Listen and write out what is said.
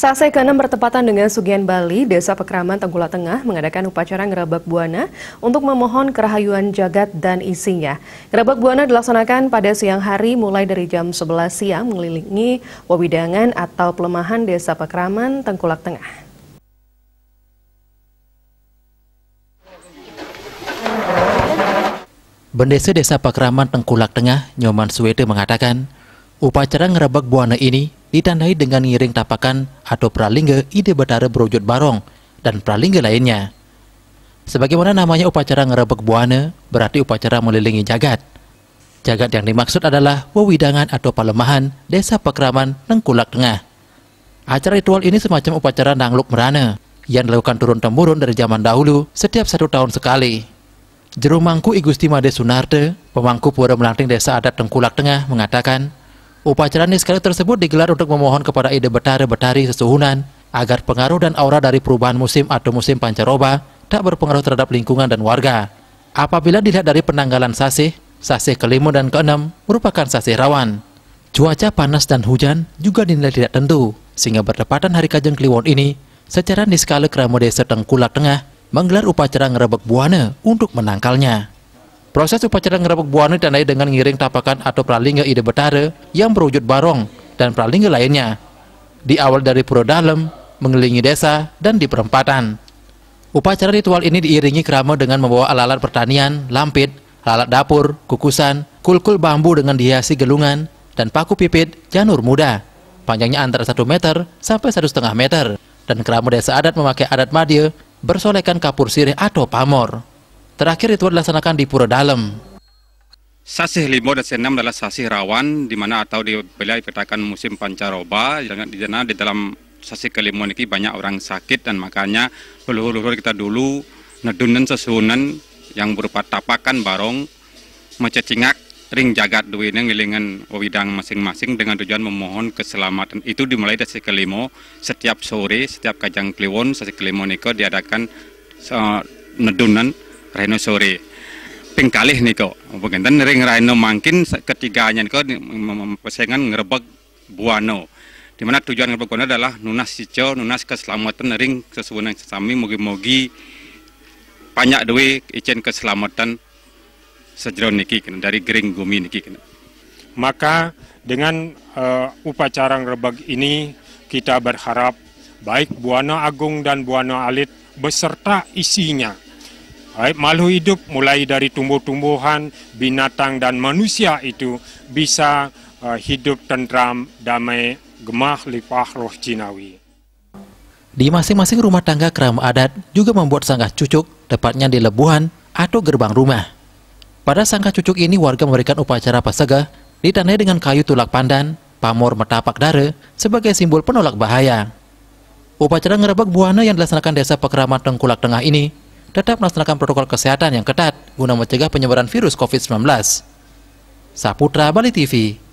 Sase ke-6 bertepatan dengan Sugian Bali, Desa Pekraman, Tenggula Tengah mengadakan upacara ngerabak buana untuk memohon kerahayuan jagat dan isinya. Ngerabak buana dilaksanakan pada siang hari mulai dari jam 11 siang mengelilingi wewidangan atau pelemahan Desa Pekraman, Tengkulak Tengah. Bendesa Desa Pakraman Tengkulak Tengah, Nyoman Suwede mengatakan, upacara ngerebek buana ini ditandai dengan ngiring tapakan atau pralingga ide batara berwujud barong dan pralingga lainnya. Sebagaimana namanya upacara ngerebek buana, berarti upacara melilingi jagat. Jagat yang dimaksud adalah wewidangan atau palemahan desa Pekraman, Nengkulak Tengah. Acara ritual ini semacam upacara nangluk merana yang dilakukan turun-temurun dari zaman dahulu setiap satu tahun sekali. Jerumangku Igusti Made Sunarte, pemangku pura melanting desa adat Tengkulak Tengah mengatakan, Upacara niskali tersebut digelar untuk memohon kepada ide betari-betari sesuhunan agar pengaruh dan aura dari perubahan musim atau musim pancaroba tak berpengaruh terhadap lingkungan dan warga. Apabila dilihat dari penanggalan sasih, sasih kelima dan keenam merupakan sasih rawan. Cuaca panas dan hujan juga dinilai tidak tentu, sehingga berdepatan hari Kajeng Kliwon ini, secara niskala desa Tengkulak Tengah menggelar upacara ngerebek buana untuk menangkalnya. Proses upacara ngerebek buana ditandai dengan ngiring tapakan atau pralingga ide betara yang berwujud barong dan pralingga lainnya. Di awal dari pura dalam, mengelilingi desa, dan di perempatan. Upacara ritual ini diiringi kerama dengan membawa alat-alat pertanian, lampit, lalat dapur, kukusan, kulkul bambu dengan dihiasi gelungan, dan paku pipit janur muda. Panjangnya antara 1 meter sampai 1,5 meter. Dan kerama desa adat memakai adat madya bersolekan kapur sirih atau pamor. Terakhir ritual dilaksanakan di Pura Dalam. Sasih lima dan senam adalah sasih rawan di mana atau di wilayah petakan musim pancaroba di sana di dalam sasih kelima ini banyak orang sakit dan makanya leluhur-leluhur kita dulu nedunen sesunan yang berupa tapakan barong mencecingak ring jagat duit ngilingan wawidang masing-masing dengan tujuan memohon keselamatan itu dimulai dari kelima setiap sore setiap kajang kliwon kelima ini diadakan uh, eh, nedunan reno sore ping kalih niko begenten ring reno mangkin ketiganya niko pesengan ngerebek buano di mana tujuan ngerebek buano adalah nunas sico nunas keselamatan ring sesuatu sesami mogi-mogi banyak duit ijen keselamatan sejauh niki dari gering gumi niki maka dengan uh, upacara ngerebek ini kita berharap baik Buana Agung dan Buana Alit beserta isinya Makhluk hidup mulai dari tumbuh-tumbuhan, binatang dan manusia itu bisa uh, hidup tentram, damai, gemah, lipah, roh jinawi. Di masing-masing rumah tangga keram adat juga membuat sanggah cucuk, tepatnya di lebuhan atau gerbang rumah. Pada sanggah cucuk ini warga memberikan upacara pasaga, ditandai dengan kayu tulak pandan, pamor metapak dare sebagai simbol penolak bahaya. Upacara ngerebek buana yang dilaksanakan desa pekeramat Tengkulak Tengah ini tetap melaksanakan protokol kesehatan yang ketat guna mencegah penyebaran virus COVID-19. Saputra Bali TV